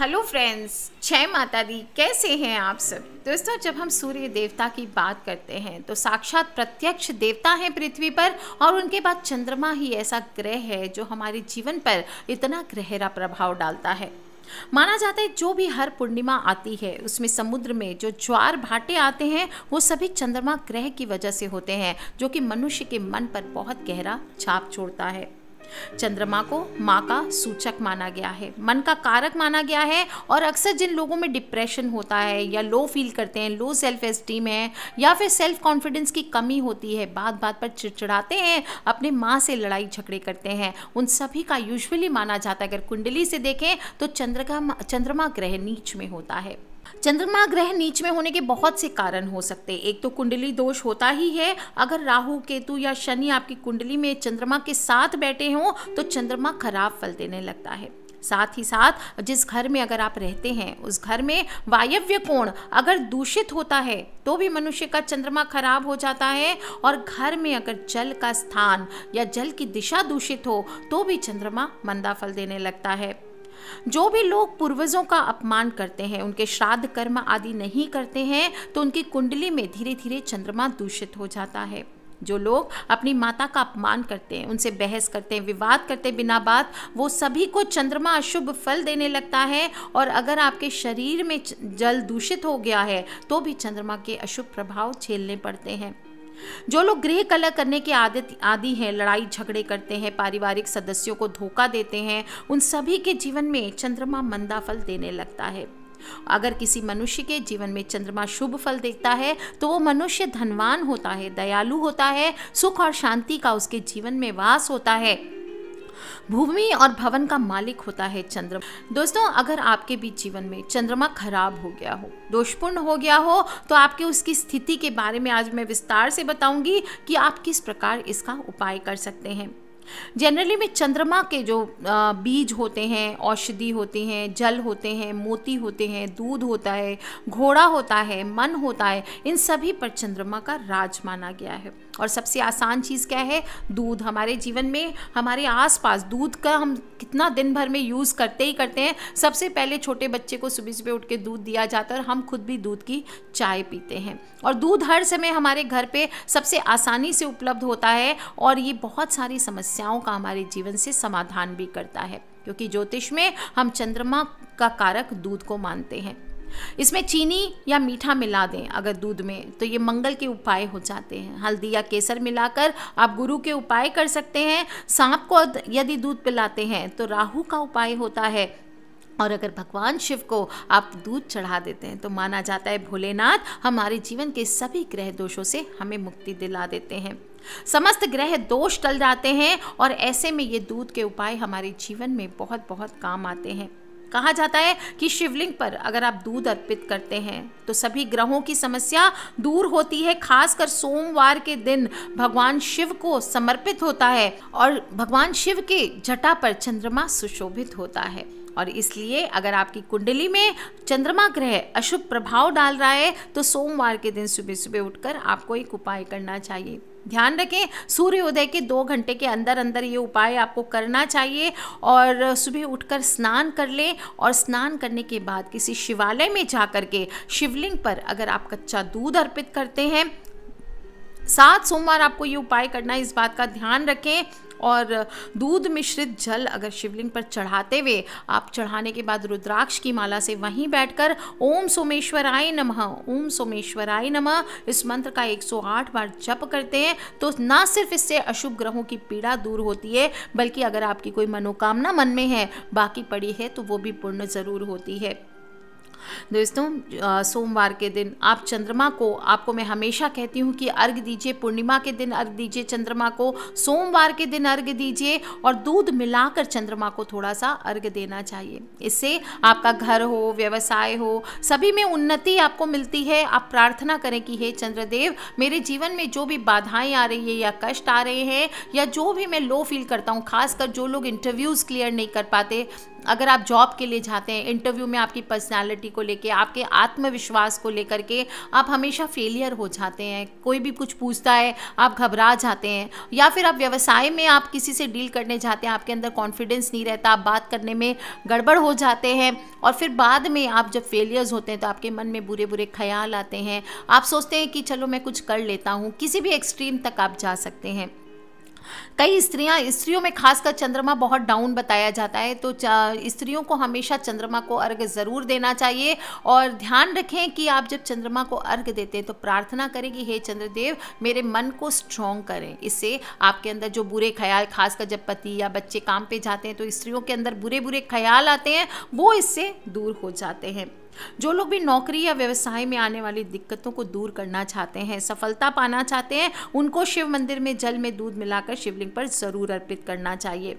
hello friends जय माता दी कैसे हैं आप सब दोस्तों जब हम सूर्य देवता की बात करते हैं तो साक्षात प्रत्यक्ष देवता हैं पृथ्वी पर और उनके बाद चंद्रमा ही ऐसा ग्रह है जो हमारे जीवन पर इतना गहरा प्रभाव डालता है माना जाता है जो भी हर पूर्णिमा आती है उसमें समुद्र में जो ज्वार भाटे आते हैं वो सभी चंद्रमा ग्रह की वजह से होते हैं जो कि मनुष्य के मन पर बहुत गहरा छाप छोड़ता है चंद्रमा को माँ का सूचक माना गया है मन का कारक माना गया है और अक्सर जिन लोगों में डिप्रेशन होता है या लो फील करते हैं लो सेल्फ एस्टीम है या फिर सेल्फ कॉन्फिडेंस की कमी होती है बात बात पर चिड़चिड़ाते हैं अपने माँ से लड़ाई झगड़े करते हैं उन सभी का यूजली माना जाता है अगर कुंडली से देखें तो चंद्रमा चंद्रमा ग्रह नीच में होता है चंद्रमा ग्रह नीच में होने के बहुत से कारण हो सकते हैं एक तो कुंडली दोष होता ही है अगर राहु केतु या शनि आपकी कुंडली में चंद्रमा के साथ बैठे हों तो चंद्रमा खराब फल देने लगता है साथ ही साथ जिस घर में अगर आप रहते हैं उस घर में वायव्य कोण अगर दूषित होता है तो भी मनुष्य का चंद्रमा खराब हो जाता है और घर में अगर जल का स्थान या जल की दिशा दूषित हो तो भी चंद्रमा मंदा फल देने लगता है जो भी लोग पूर्वजों का अपमान करते हैं उनके श्राद्ध कर्म आदि नहीं करते हैं तो उनकी कुंडली में धीरे धीरे चंद्रमा दूषित हो जाता है जो लोग अपनी माता का अपमान करते हैं उनसे बहस करते हैं विवाद करते हैं बिना बात वो सभी को चंद्रमा अशुभ फल देने लगता है और अगर आपके शरीर में जल दूषित हो गया है तो भी चंद्रमा के अशुभ प्रभाव झेलने पड़ते हैं जो लोग गृह कलह करने के आदत आदि हैं लड़ाई झगड़े करते हैं पारिवारिक सदस्यों को धोखा देते हैं उन सभी के जीवन में चंद्रमा मंदा फल देने लगता है अगर किसी मनुष्य के जीवन में चंद्रमा शुभ फल देखता है तो वो मनुष्य धनवान होता है दयालु होता है सुख और शांति का उसके जीवन में वास होता है भूमि और भवन का मालिक होता है चंद्रमा दोस्तों अगर आपके भी जीवन में चंद्रमा खराब हो गया हो दोषपूर्ण हो गया हो तो आपके उसकी स्थिति के बारे में आज मैं विस्तार से बताऊंगी कि आप किस प्रकार इसका उपाय कर सकते हैं जनरली में चंद्रमा के जो बीज होते हैं औषधि होते हैं जल होते हैं मोती होते हैं दूध होता है घोड़ा होता है मन होता है इन सभी पर चंद्रमा का राज माना गया है और सबसे आसान चीज़ क्या है दूध हमारे जीवन में हमारे आसपास दूध का हम कितना दिन भर में यूज़ करते ही करते हैं सबसे पहले छोटे बच्चे को सुबह सुबह उठ के दूध दिया जाता है और हम खुद भी दूध की चाय पीते हैं और दूध हर समय हमारे घर पे सबसे आसानी से उपलब्ध होता है और ये बहुत सारी समस्याओं का हमारे जीवन से समाधान भी करता है क्योंकि ज्योतिष में हम चंद्रमा का कारक दूध को मानते हैं इसमें चीनी या मीठा मिला दें अगर दूध में तो ये मंगल के उपाय हो जाते हैं हल्दी या केसर मिलाकर आप गुरु के उपाय कर सकते हैं सांप को यदि दूध पिलाते हैं तो राहु का उपाय होता है और अगर भगवान शिव को आप दूध चढ़ा देते हैं तो माना जाता है भोलेनाथ हमारे जीवन के सभी ग्रह दोषों से हमें मुक्ति दिला देते हैं समस्त ग्रह दोष टल जाते हैं और ऐसे में ये दूध के उपाय हमारे जीवन में बहुत बहुत काम आते हैं कहा जाता है कि शिवलिंग पर अगर आप दूध अर्पित करते हैं तो सभी ग्रहों की समस्या दूर होती है खासकर सोमवार के दिन भगवान शिव को समर्पित होता है और भगवान शिव के जटा पर चंद्रमा सुशोभित होता है और इसलिए अगर आपकी कुंडली में चंद्रमा ग्रह अशुभ प्रभाव डाल रहा है तो सोमवार के दिन सुबह सुबह उठकर आपको एक उपाय करना चाहिए ध्यान रखें सूर्योदय के दो घंटे के अंदर अंदर ये उपाय आपको करना चाहिए और सुबह उठकर स्नान कर लें और स्नान करने के बाद किसी शिवालय में जा कर के शिवलिंग पर अगर आप कच्चा दूध अर्पित करते हैं सात सोमवार आपको ये उपाय करना है इस बात का ध्यान रखें और दूध मिश्रित जल अगर शिवलिंग पर चढ़ाते हुए आप चढ़ाने के बाद रुद्राक्ष की माला से वहीं बैठकर ओम सोमेश्वराय नमः ओम सोमेश्वराय नमः इस मंत्र का 108 बार जप करते हैं तो ना सिर्फ इससे अशुभ ग्रहों की पीड़ा दूर होती है बल्कि अगर आपकी कोई मनोकामना मन में है बाकी पड़ी है तो वो भी पूर्ण ज़रूर होती है दोस्तों सोमवार के दिन आप चंद्रमा को आपको मैं हमेशा कहती हूँ कि अर्घ दीजिए पूर्णिमा के दिन अर्घ दीजिए चंद्रमा को सोमवार के दिन अर्घ दीजिए और दूध मिलाकर चंद्रमा को थोड़ा सा अर्घ देना चाहिए इससे आपका घर हो व्यवसाय हो सभी में उन्नति आपको मिलती है आप प्रार्थना करें कि हे चंद्रदेव मेरे जीवन में जो भी बाधाएं आ रही है या कष्ट आ रहे हैं या जो भी मैं लो फील करता हूँ खासकर जो लोग इंटरव्यूज़ क्लियर नहीं कर पाते अगर आप जॉब के लिए जाते हैं इंटरव्यू में आपकी पर्सनालिटी को लेके आपके आत्मविश्वास को लेकर के आप हमेशा फेलियर हो जाते हैं कोई भी कुछ पूछता है आप घबरा जाते हैं या फिर आप व्यवसाय में आप किसी से डील करने जाते हैं आपके अंदर कॉन्फिडेंस नहीं रहता आप बात करने में गड़बड़ हो जाते हैं और फिर बाद में आप जब फेलियर्स होते हैं तो आपके मन में बुरे बुरे ख्याल आते हैं आप सोचते हैं कि चलो मैं कुछ कर लेता हूँ किसी भी एक्सट्रीम तक आप जा सकते हैं कई स्त्रियां स्त्रियों में खासकर चंद्रमा बहुत डाउन बताया जाता है तो स्त्रियों को हमेशा चंद्रमा को अर्घ ज़रूर देना चाहिए और ध्यान रखें कि आप जब चंद्रमा को अर्घ देते हैं तो प्रार्थना करें कि हे चंद्रदेव मेरे मन को स्ट्रॉन्ग करें इससे आपके अंदर जो बुरे ख्याल खासकर जब पति या बच्चे काम पे जाते हैं तो स्त्रियों के अंदर बुरे बुरे ख्याल आते हैं वो इससे दूर हो जाते हैं जो लोग भी नौकरी या व्यवसाय में आने वाली दिक्कतों को दूर करना चाहते हैं सफलता पाना चाहते हैं उनको शिव मंदिर में जल में दूध मिलाकर शिवलिंग पर ज़रूर अर्पित करना चाहिए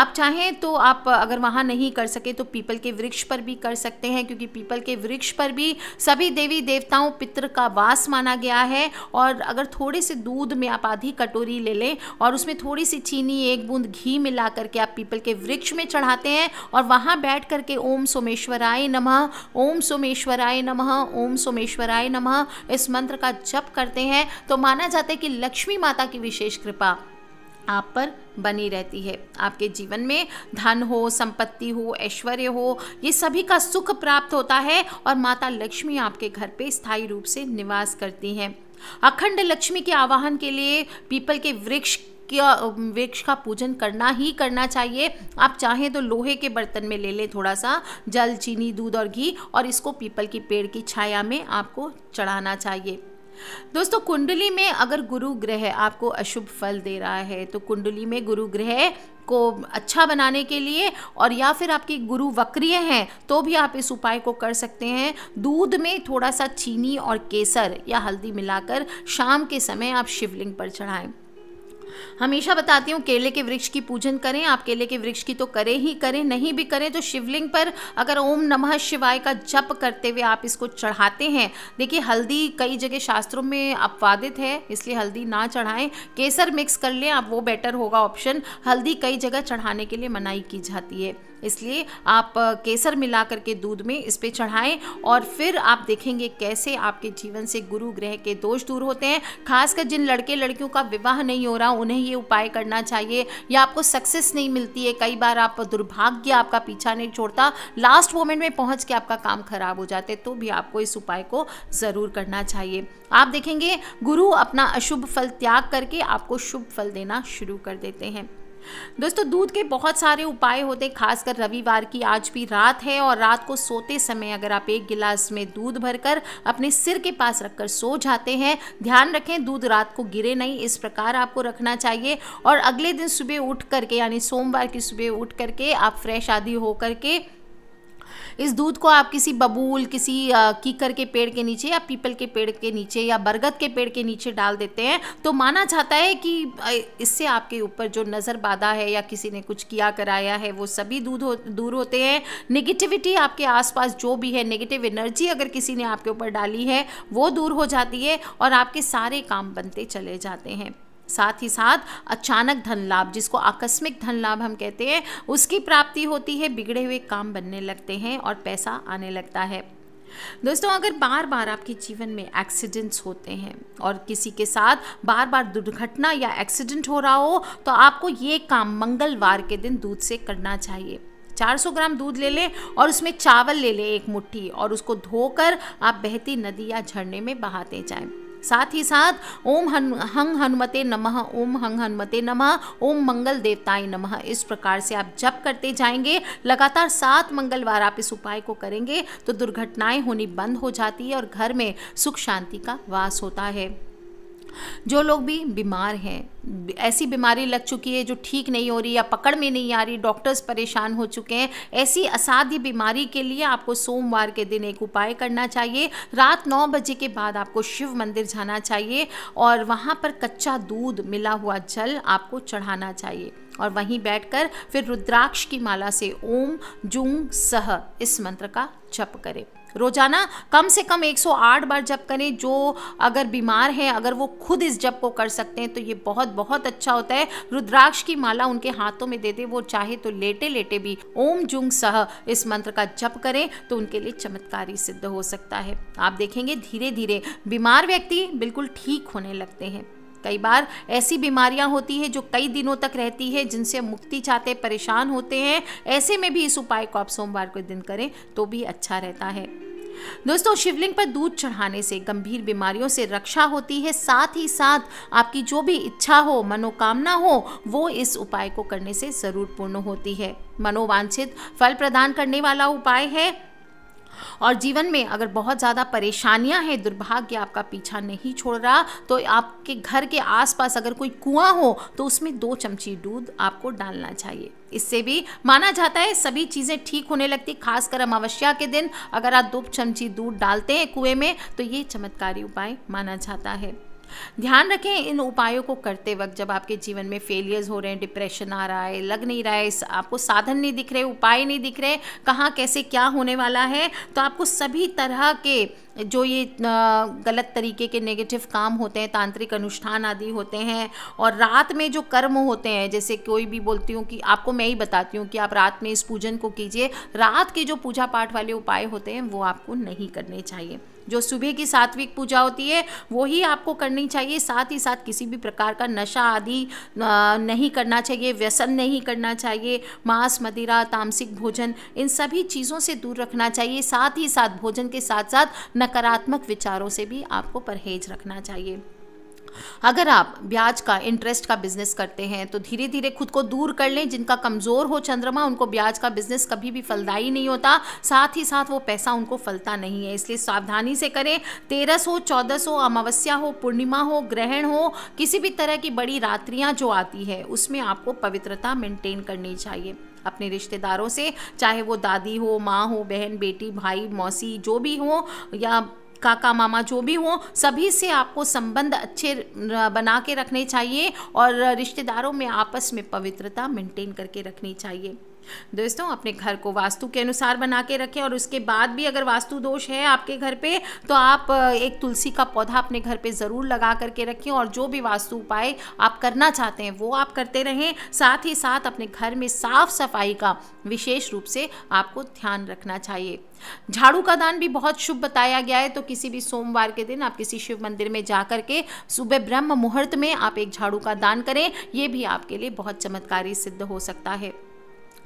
आप चाहें तो आप अगर वहाँ नहीं कर सके तो पीपल के वृक्ष पर भी कर सकते हैं क्योंकि पीपल के वृक्ष पर भी सभी देवी देवताओं पितृ का वास माना गया है और अगर थोड़े से दूध में आप आधी कटोरी ले लें और उसमें थोड़ी सी चीनी एक बूंद घी मिला करके आप पीपल के वृक्ष में चढ़ाते हैं और वहाँ बैठ करके ओम सोमेश्वराय नम ओम सोमेश्वराय नम ओम सोमेश्वराय नम इस मंत्र का जप करते हैं तो माना जाता है कि लक्ष्मी माता की विशेष कृपा आप पर बनी रहती है आपके जीवन में धन हो संपत्ति हो ऐश्वर्य हो ये सभी का सुख प्राप्त होता है और माता लक्ष्मी आपके घर पे स्थायी रूप से निवास करती हैं अखंड लक्ष्मी के आवाहन के लिए पीपल के वृक्ष वृक्ष का पूजन करना ही करना चाहिए आप चाहें तो लोहे के बर्तन में ले लें थोड़ा सा जल चीनी दूध और घी और इसको पीपल की पेड़ की छाया में आपको चढ़ाना चाहिए दोस्तों कुंडली में अगर गुरु ग्रह आपको अशुभ फल दे रहा है तो कुंडली में गुरु ग्रह को अच्छा बनाने के लिए और या फिर आपकी गुरु वक्रिय हैं तो भी आप इस उपाय को कर सकते हैं दूध में थोड़ा सा चीनी और केसर या हल्दी मिलाकर शाम के समय आप शिवलिंग पर चढ़ाएं हमेशा बताती हूँ केले के वृक्ष की पूजन करें आप केले के वृक्ष की तो करें ही करें नहीं भी करें तो शिवलिंग पर अगर ओम नमः शिवाय का जप करते हुए आप इसको चढ़ाते हैं देखिए हल्दी कई जगह शास्त्रों में अपवादित है इसलिए हल्दी ना चढ़ाएं केसर मिक्स कर लें आप वो बेटर होगा ऑप्शन हल्दी कई जगह चढ़ाने के लिए मनाई की जाती है इसलिए आप केसर मिला करके दूध में इस पर चढ़ाएँ और फिर आप देखेंगे कैसे आपके जीवन से गुरु ग्रह के दोष दूर होते हैं खासकर जिन लड़के लड़कियों का विवाह नहीं हो रहा उन्हें ये उपाय करना चाहिए या आपको सक्सेस नहीं मिलती है कई बार आप दुर्भाग्य आपका पीछा नहीं छोड़ता लास्ट मोमेंट में पहुँच के आपका काम खराब हो जाते तो भी आपको इस उपाय को ज़रूर करना चाहिए आप देखेंगे गुरु अपना अशुभ फल त्याग करके आपको शुभ फल देना शुरू कर देते हैं दोस्तों दूध के बहुत सारे उपाय होते हैं खासकर रविवार की आज भी रात है और रात को सोते समय अगर आप एक गिलास में दूध भरकर अपने सिर के पास रखकर सो जाते हैं ध्यान रखें दूध रात को गिरे नहीं इस प्रकार आपको रखना चाहिए और अगले दिन सुबह उठ करके यानी सोमवार की सुबह उठ करके आप फ्रेश आदि हो करके इस दूध को आप किसी बबूल किसी कीकर के पेड़ के नीचे या पीपल के पेड़ के नीचे या बरगद के पेड़ के नीचे डाल देते हैं तो माना जाता है कि इससे आपके ऊपर जो नज़र बाधा है या किसी ने कुछ किया कराया है वो सभी दूध हो, दूर होते हैं नेगेटिविटी आपके आसपास जो भी है नेगेटिव एनर्जी अगर किसी ने आपके ऊपर डाली है वो दूर हो जाती है और आपके सारे काम बनते चले जाते हैं साथ ही साथ अचानक धन लाभ जिसको आकस्मिक धन लाभ हम कहते हैं उसकी प्राप्ति होती है बिगड़े हुए काम बनने लगते हैं और पैसा आने लगता है दोस्तों अगर बार बार आपके जीवन में एक्सीडेंट्स होते हैं और किसी के साथ बार बार दुर्घटना या एक्सीडेंट हो रहा हो तो आपको ये काम मंगलवार के दिन दूध से करना चाहिए 400 ग्राम दूध ले लें और उसमें चावल ले लें एक मुट्ठी और उसको धोकर आप बहती नदी या झरने में बहाते जाएं साथ ही साथ ओम हन हंग हनुमते नमः ओम हंग हनुमते नमः ओम मंगल देवताए नमः इस प्रकार से आप जप करते जाएंगे लगातार सात मंगलवार आप इस उपाय को करेंगे तो दुर्घटनाएं होनी बंद हो जाती है और घर में सुख शांति का वास होता है जो लोग भी बीमार हैं ऐसी बीमारी लग चुकी है जो ठीक नहीं हो रही या पकड़ में नहीं आ रही डॉक्टर्स परेशान हो चुके हैं ऐसी असाध्य बीमारी के लिए आपको सोमवार के दिन एक उपाय करना चाहिए रात नौ बजे के बाद आपको शिव मंदिर जाना चाहिए और वहाँ पर कच्चा दूध मिला हुआ जल आपको चढ़ाना चाहिए और वहीं बैठकर फिर रुद्राक्ष की माला से ओम जूं सह इस मंत्र का जप करें रोज़ाना कम से कम 108 बार जप करें जो अगर बीमार हैं अगर वो खुद इस जप को कर सकते हैं तो ये बहुत बहुत अच्छा होता है रुद्राक्ष की माला उनके हाथों में दे दे वो चाहे तो लेटे लेटे भी ओम जुंग सह इस मंत्र का जप करें तो उनके लिए चमत्कारी सिद्ध हो सकता है आप देखेंगे धीरे धीरे बीमार व्यक्ति बिल्कुल ठीक होने लगते हैं कई बार ऐसी बीमारियां होती है जो कई दिनों तक रहती है जिनसे मुक्ति चाहते परेशान होते हैं ऐसे में भी इस उपाय को आप सोमवार को दिन करें तो भी अच्छा रहता है दोस्तों शिवलिंग पर दूध चढ़ाने से गंभीर बीमारियों से रक्षा होती है साथ ही साथ आपकी जो भी इच्छा हो मनोकामना हो वो इस उपाय को करने से ज़रूर पूर्ण होती है मनोवांछित फल प्रदान करने वाला उपाय है और जीवन में अगर बहुत ज़्यादा परेशानियां हैं दुर्भाग्य आपका पीछा नहीं छोड़ रहा तो आपके घर के आसपास अगर कोई कुआं हो तो उसमें दो चमची दूध आपको डालना चाहिए इससे भी माना जाता है सभी चीज़ें ठीक होने लगती खासकर अमावस्या के दिन अगर आप दो चमची दूध डालते हैं कुएं में तो ये चमत्कारी उपाय माना जाता है ध्यान रखें इन उपायों को करते वक्त जब आपके जीवन में फेलियर्स हो रहे हैं डिप्रेशन आ रहा है लग नहीं रहा है आपको साधन नहीं दिख रहे उपाय नहीं दिख रहे कहाँ कैसे क्या होने वाला है तो आपको सभी तरह के जो ये गलत तरीके के नेगेटिव काम होते हैं तांत्रिक अनुष्ठान आदि होते हैं और रात में जो कर्म होते हैं जैसे कोई भी बोलती हूँ कि आपको मैं ही बताती हूँ कि आप रात में इस पूजन को कीजिए रात के जो पूजा पाठ वाले उपाय होते हैं वो आपको नहीं करने चाहिए जो सुबह की सात्विक पूजा होती है वही आपको करनी चाहिए साथ ही साथ किसी भी प्रकार का नशा आदि नहीं करना चाहिए व्यसन नहीं करना चाहिए मांस मदिरा तामसिक भोजन इन सभी चीज़ों से दूर रखना चाहिए साथ ही साथ भोजन के साथ साथ नकारात्मक विचारों से भी आपको परहेज रखना चाहिए अगर आप ब्याज का इंटरेस्ट का बिजनेस करते हैं तो धीरे धीरे खुद को दूर कर लें जिनका कमज़ोर हो चंद्रमा उनको ब्याज का बिजनेस कभी भी फलदायी नहीं होता साथ ही साथ वो पैसा उनको फलता नहीं है इसलिए सावधानी से करें तेरस हो चौदस हो अमावस्या हो पूर्णिमा हो ग्रहण हो किसी भी तरह की बड़ी रात्रियां जो आती है उसमें आपको पवित्रता मेंटेन करनी चाहिए अपने रिश्तेदारों से चाहे वो दादी हो माँ हो बहन बेटी भाई मौसी जो भी हो या काका मामा जो भी हों सभी से आपको संबंध अच्छे बना के रखने चाहिए और रिश्तेदारों में आपस में पवित्रता मेंटेन करके रखनी चाहिए दोस्तों अपने घर को वास्तु के अनुसार बना के रखें और उसके बाद भी अगर वास्तु दोष है आपके घर पे तो आप एक तुलसी का पौधा अपने घर पे ज़रूर लगा करके रखें और जो भी वास्तु उपाय आप करना चाहते हैं वो आप करते रहें साथ ही साथ अपने घर में साफ़ सफाई का विशेष रूप से आपको ध्यान रखना चाहिए झाड़ू का दान भी बहुत शुभ बताया गया है तो किसी भी सोमवार के दिन आप किसी शिव मंदिर में जा करके सुबह ब्रह्म मुहूर्त में आप एक झाड़ू का दान करें ये भी आपके लिए बहुत चमत्कारी सिद्ध हो सकता है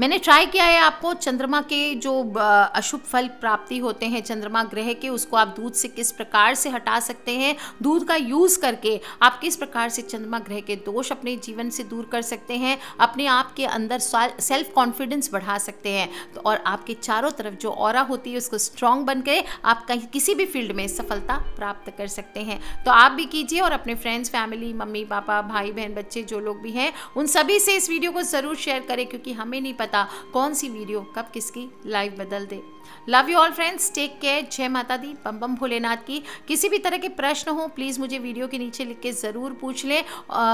मैंने ट्राई किया है आपको चंद्रमा के जो अशुभ फल प्राप्ति होते हैं चंद्रमा ग्रह के उसको आप दूध से किस प्रकार से हटा सकते हैं दूध का यूज़ करके आप किस प्रकार से चंद्रमा ग्रह के दोष अपने जीवन से दूर कर सकते हैं अपने आप के अंदर सेल्फ कॉन्फिडेंस बढ़ा सकते हैं तो और आपके चारों तरफ जो और होती है उसको स्ट्रांग बन के आप कहीं किसी भी फील्ड में सफलता प्राप्त कर सकते हैं तो आप भी कीजिए और अपने फ्रेंड्स फैमिली मम्मी पापा भाई बहन बच्चे जो लोग भी हैं उन सभी से इस वीडियो को ज़रूर शेयर करें क्योंकि हमें नहीं पता कौन सी वीडियो कब किसकी लाइव बदल दे love you all friends take care जय माता दी बम बम भोलेनाथ की किसी भी तरह के प्रश्न हो प्लीज़ मुझे वीडियो के नीचे लिख के ज़रूर पूछ लें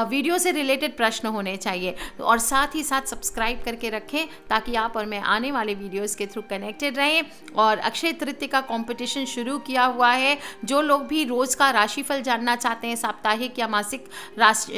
वीडियो से रिलेटेड प्रश्न होने चाहिए और साथ ही साथ सब्सक्राइब करके रखें ताकि आप और मैं आने वाले वीडियोज़ के थ्रू कनेक्टेड रहें और अक्षय तृतीय का कॉम्पिटिशन शुरू किया हुआ है जो लोग भी रोज़ का राशिफल जानना चाहते हैं साप्ताहिक या मासिक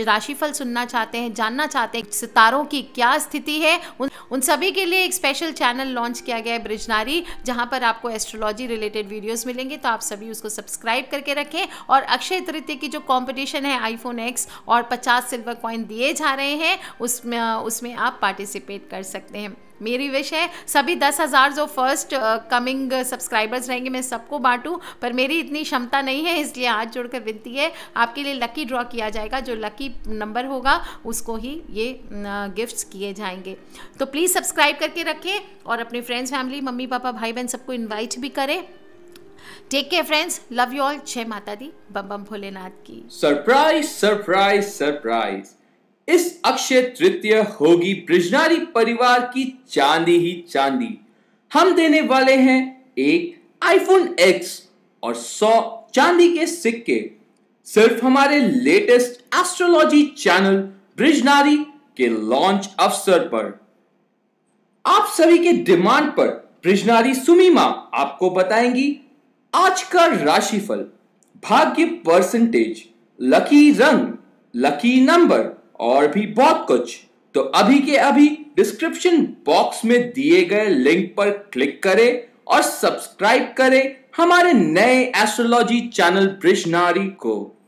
राशिफल सुनना चाहते हैं जानना चाहते हैं सितारों की क्या स्थिति है उन, उन सभी के लिए एक स्पेशल चैनल लॉन्च किया गया है ब्रिजनारी जहाँ पर आपको एस्ट्रोलॉजी रिलेटेड वीडियोज़ मिलेंगे तो आप सभी उसको सब्सक्राइब करके रखें और अक्षय तृतीय की जो कॉम्पिटिशन है आईफोन एक्स और पचास सिल्वर कॉइन दिए जा रहे हैं उसमें उसमें आप पार्टिसिपेट कर सकते हैं मेरी विश है सभी दस हज़ार जो फर्स्ट कमिंग सब्सक्राइबर्स रहेंगे मैं सबको बांटूं पर मेरी इतनी क्षमता नहीं है इसलिए हाथ जोड़कर विनती है आपके लिए लकी ड्रॉ किया जाएगा जो लकी नंबर होगा उसको ही ये गिफ्ट्स किए जाएंगे तो प्लीज़ सब्सक्राइब करके रखें और अपने फ्रेंड्स फैमिली मम्मी पापा भाई बहन सबको इन्वाइट भी करें take care friends love you all जय माता दी बम बम भोलेनाथ की सरप्राइज सरप्राइज सरप्राइज इस अक्षय तृतीय होगी ब्रिजनारी परिवार की चांदी ही चांदी हम देने वाले हैं एक आईफोन एक्स और सौ चांदी के सिक्के सिर्फ हमारे लेटेस्ट एस्ट्रोलॉजी चैनल ब्रिजनारी के लॉन्च अवसर पर आप सभी के डिमांड पर ब्रिजनारी सुमीमा आपको बताएंगी आज का राशिफल भाग्य परसेंटेज लकी रंग लकी नंबर और भी बहुत कुछ तो अभी के अभी डिस्क्रिप्शन बॉक्स में दिए गए लिंक पर क्लिक करें और सब्सक्राइब करें हमारे नए एस्ट्रोलॉजी चैनल ब्रिजनारी नारी को